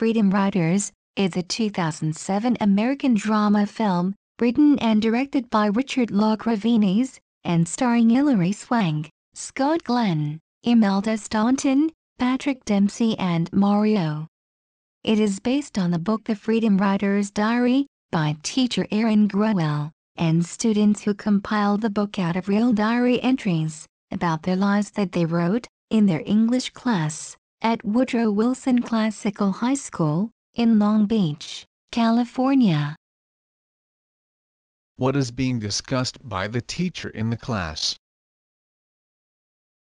Freedom Riders, is a 2007 American drama film, written and directed by Richard Locravinis, and starring Hilary Swank, Scott Glenn, Imelda Staunton, Patrick Dempsey and Mario. It is based on the book The Freedom Rider's Diary, by teacher Erin Growell, and students who compiled the book out of real diary entries about their lives that they wrote in their English class at Woodrow Wilson Classical High School in Long Beach, California. What is being discussed by the teacher in the class?